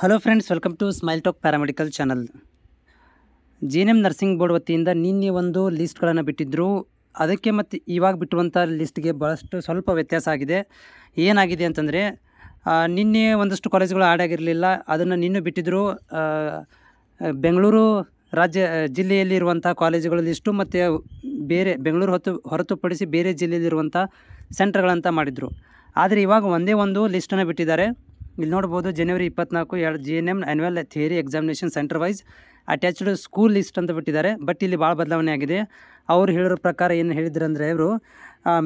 hello friends welcome to smile talk paramedical channel G N M nursing board ವತಿಯಿಂದ ನಿನ್ನೆ ಒಂದು ಲಿಸ್ಟ್ಗಳನ್ನು ಬಿಟ್ಟಿದ್ದರು ಅದಕ್ಕೆ ಮತ್ತು ಇವಾಗ ಬಿಟ್ಟಿರುವಂಥ ಲಿಸ್ಟ್ಗೆ ಭಾಳಷ್ಟು ಸ್ವಲ್ಪ ವ್ಯತ್ಯಾಸ ಆಗಿದೆ ಏನಾಗಿದೆ ಅಂತಂದರೆ ನಿನ್ನೆ ಒಂದಷ್ಟು ಕಾಲೇಜ್ಗಳು ಆಡಾಗಿರಲಿಲ್ಲ ಅದನ್ನು ನಿನ್ನೆ ಬಿಟ್ಟಿದ್ದರು ಬೆಂಗಳೂರು ರಾಜ್ಯ ಜಿಲ್ಲೆಯಲ್ಲಿರುವಂಥ ಕಾಲೇಜುಗಳ ಲಿಸ್ಟು ಮತ್ತು ಬೇರೆ ಬೆಂಗಳೂರು ಹೊತ್ತು ಹೊರತುಪಡಿಸಿ ಬೇರೆ ಜಿಲ್ಲೆಯಲ್ಲಿರುವಂಥ ಸೆಂಟರ್ಗಳಂತ ಮಾಡಿದರು ಆದರೆ ಇವಾಗ ಒಂದೇ ಒಂದು ಲಿಸ್ಟನ್ನು ಬಿಟ್ಟಿದ್ದಾರೆ ಇಲ್ಲಿ ನೋಡ್ಬೋದು ಜನವರಿ ಇಪ್ಪತ್ನಾಲ್ಕು ಎರಡು G N M annual theory examination center wise attached school list ಅಂತ ಬಿಟ್ಟಿದ್ದಾರೆ ಬಟ್ ಇಲ್ಲಿ ಭಾಳ ಬದಲಾವಣೆ ಆಗಿದೆ ಅವ್ರು ಹೇಳಿರೋ ಪ್ರಕಾರ ಏನು ಹೇಳಿದ್ರು ಅಂದರೆ ಇವರು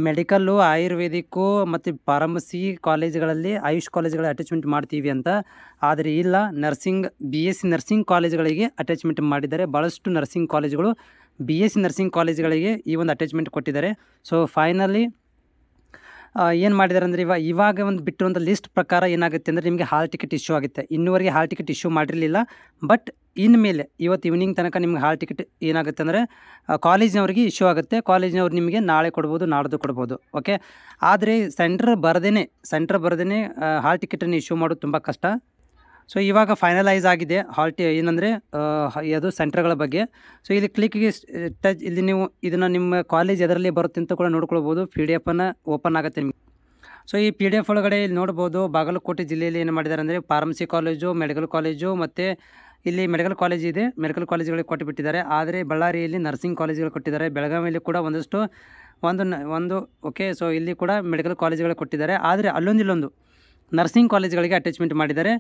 ಮೆಡಿಕಲ್ಲು ಆಯುರ್ವೇದಿಕ್ಕು ಮತ್ತು ಫಾರ್ಮಸಿ ಕಾಲೇಜುಗಳಲ್ಲಿ ಆಯುಷ್ ಕಾಲೇಜ್ಗಳ ಅಟ್ಯಾಚ್ಮೆಂಟ್ ಮಾಡ್ತೀವಿ ಅಂತ ಆದರೆ ಇಲ್ಲ nursing B S C nursing ಕಾಲೇಜುಗಳಿಗೆ ಅಟ್ಯಾಚ್ಮೆಂಟ್ ಮಾಡಿದ್ದಾರೆ ಭಾಳಷ್ಟು ನರ್ಸಿಂಗ್ ಕಾಲೇಜ್ಗಳು ಬಿ ಎಸ್ ಸಿ ನರ್ಸಿಂಗ್ ಕಾಲೇಜುಗಳಿಗೆ ಈ ಒಂದು ಅಟ್ಯಾಚ್ಮೆಂಟ್ ಕೊಟ್ಟಿದ್ದಾರೆ ಸೊ ಫೈನಲಿ ಏನು ಮಾಡಿದ್ದಾರೆ ಅಂದರೆ ಇವಾಗ ಇವಾಗ ಒಂದು ಬಿಟ್ಟಿರುವಂಥ ಲಿಸ್ಟ್ ಪ್ರಕಾರ ಏನಾಗುತ್ತೆ ಅಂದರೆ ನಿಮಗೆ ಹಾಲ್ ಟಿಕೆಟ್ ಇಶ್ಯೂ ಆಗುತ್ತೆ ಇನ್ನೂವರೆಗೆ ಹಾಲ್ ಟಿಕೆಟ್ ಇಶ್ಯೂ ಮಾಡಿರಲಿಲ್ಲ ಬಟ್ ಇನ್ಮೇಲೆ ಇವತ್ತು ಈವ್ನಿಂಗ್ ತನಕ ನಿಮ್ಗೆ ಹಾಲ್ ಟಿಕೆಟ್ ಏನಾಗುತ್ತೆ ಅಂದರೆ ಕಾಲೇಜಿನವ್ರಿಗೆ ಇಶ್ಯೂ ಆಗುತ್ತೆ ಕಾಲೇಜಿನವ್ರು ನಿಮಗೆ ನಾಳೆ ಕೊಡ್ಬೋದು ನಾಡ್ದು ಕೊಡ್ಬೋದು ಓಕೆ ಆದರೆ ಸೆಂಟ್ರ್ ಬರದೇ ಸೆಂಟ್ರ್ ಬರದೇ ಹಾಲ್ ಟಿಕೆಟನ್ನು ಇಶ್ಯೂ ಮಾಡೋದು ತುಂಬ ಕಷ್ಟ ಸೊ ಇವಾಗ ಫೈನಲೈಸ್ ಆಗಿದೆ ಹಾಲ್ಟಿ ಏನಂದರೆ ಅದು ಸೆಂಟರ್ಗಳ ಬಗ್ಗೆ ಸೊ ಇಲ್ಲಿ ಕ್ಲಿಕ್ಗೆ ಟಚ್ ಇಲ್ಲಿ ನೀವು ಇದನ್ನು ನಿಮ್ಮ ಕಾಲೇಜ್ ಎದರಲ್ಲಿ ಬರುತ್ತೆ ಅಂತ ಕೂಡ ನೋಡ್ಕೊಳ್ಬೋದು ಪಿ ಡಿ ಎಫನ್ನು ಓಪನ್ ಆಗುತ್ತೆ ನಿಮಗೆ ಸೊ ಈ ಪಿ ಡಿ ಎಫ್ ಒಳಗಡೆ ಇಲ್ಲಿ ನೋಡ್ಬೋದು ಬಾಗಲಕೋಟೆ ಜಿಲ್ಲೆಯಲ್ಲಿ ಏನು ಮಾಡಿದ್ದಾರೆ ಅಂದರೆ ಫಾರ್ಮಸಿ ಕಾಲೇಜು ಮೆಡಿಕಲ್ ಕಾಲೇಜು ಮತ್ತು ಇಲ್ಲಿ ಮೆಡಿಕಲ್ ಕಾಲೇಜ್ ಇದೆ ಮೆಡಿಕಲ್ ಕಾಲೇಜ್ಗಳಿಗೆ ಕೊಟ್ಟುಬಿಟ್ಟಿದ್ದಾರೆ ಆದರೆ ಬಳ್ಳಾರಿಯಲ್ಲಿ ನರ್ಸಿಂಗ್ ಕಾಲೇಜ್ಗಳು ಕೊಟ್ಟಿದ್ದಾರೆ ಬೆಳಗಾವಿಯಲ್ಲಿ ಕೂಡ ಒಂದಷ್ಟು ಒಂದು ಒಂದು ಓಕೆ ಸೊ ಇಲ್ಲಿ ಕೂಡ ಮೆಡಿಕಲ್ ಕಾಲೇಜ್ಗಳು ಕೊಟ್ಟಿದ್ದಾರೆ ಆದರೆ ಅಲ್ಲೊಂದಿಲ್ಲೊಂದು ನರ್ಸಿಂಗ್ ಕಾಲೇಜ್ಗಳಿಗೆ ಅಟ್ಯಾಚ್ಮೆಂಟ್ ಮಾಡಿದ್ದಾರೆ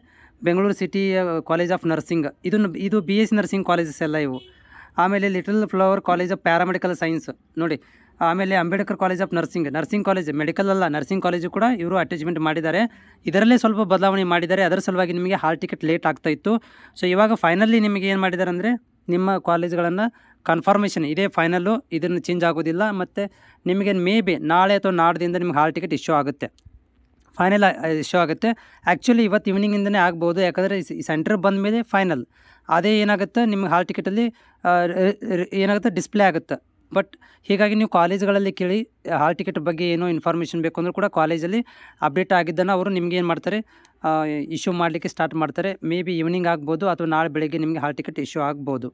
Bengaluru city college of nursing ಇದು ಇದು ಬಿ ಎಸ್ ನರ್ಸಿಂಗ್ ಕಾಲೇಜಸ್ ಎಲ್ಲ ಇವು ಆಮೇಲೆ little flower college of paramedical science ನೋಡಿ ಆಮೇಲೆ Ambedkar college of nursing nursing college medical ಅಲ್ಲ ನರ್ಸಿಂಗ್ ಕಾಲೇಜು ಕೂಡ ಇವರು ಅಟ್ಯಾಚ್ಮೆಂಟ್ ಮಾಡಿದ್ದಾರೆ ಇದರಲ್ಲೇ ಸ್ವಲ್ಪ ಬದಲಾವಣೆ ಮಾಡಿದ್ದಾರೆ ಅದರ ಸಲುವಾಗಿ ನಿಮಗೆ ಹಾಲ್ ಟಿಕೆಟ್ ಲೇಟ್ ಆಗ್ತಾ ಇತ್ತು ಸೊ ಇವಾಗ ಫೈನಲಿ ನಿಮಗೆ ಏನು ಮಾಡಿದ್ದಾರೆ ಅಂದರೆ ನಿಮ್ಮ ಕಾಲೇಜ್ಗಳನ್ನು ಕನ್ಫರ್ಮೇಷನ್ ಇದೇ ಫೈನಲ್ಲು ಇದನ್ನು ಚೇಂಜ್ ಆಗೋದಿಲ್ಲ ಮತ್ತು ನಿಮಗೆ ಮೇ ಬಿ ನಾಳೆ ಅಥವಾ ನಾಡ್ದಿಂದ ನಿಮ್ಗೆ ಹಾಲ್ ಟಿಕೆಟ್ ಇಶ್ಯೂ ಆಗುತ್ತೆ ಫೈನಲ್ ಇಶ್ಯೂ ಆಗುತ್ತೆ ಆ್ಯಕ್ಚುಲಿ ಇವತ್ತು ಈವ್ನಿಂಗಿಂದನೇ ಆಗ್ಬೋದು ಯಾಕಂದರೆ ಸೆಂಟರ್ ಬಂದ ಮೇಲೆ ಫೈನಲ್ ಅದೇ ಏನಾಗುತ್ತೆ ನಿಮ್ಗೆ ಹಾಲ್ ಟಿಕೆಟಲ್ಲಿ ಏನಾಗುತ್ತೆ ಡಿಸ್ಪ್ಲೇ ಆಗುತ್ತೆ ಬಟ್ ಹೀಗಾಗಿ ನೀವು ಕಾಲೇಜ್ಗಳಲ್ಲಿ ಕೇಳಿ ಹಾಲ್ ಟಿಕೆಟ್ ಬಗ್ಗೆ ಏನೋ ಇನ್ಫಾರ್ಮೇಷನ್ ಬೇಕು ಅಂದರೂ ಕೂಡ ಕಾಲೇಜಲ್ಲಿ ಅಪ್ಡೇಟ್ ಆಗಿದ್ದನ್ನು ಅವರು ನಿಮಗೆ ಏನು ಮಾಡ್ತಾರೆ ಇಶ್ಯೂ ಮಾಡಲಿಕ್ಕೆ ಸ್ಟಾರ್ಟ್ ಮಾಡ್ತಾರೆ ಮೇ ಬಿ ಈವ್ನಿಂಗ್ ಆಗ್ಬೋದು ಅಥವಾ ನಾಳೆ ಬೆಳಗ್ಗೆ ನಿಮಗೆ ಹಾಲ್ ಟಿಕೆಟ್ ಇಶ್ಯೂ ಆಗ್ಬೋದು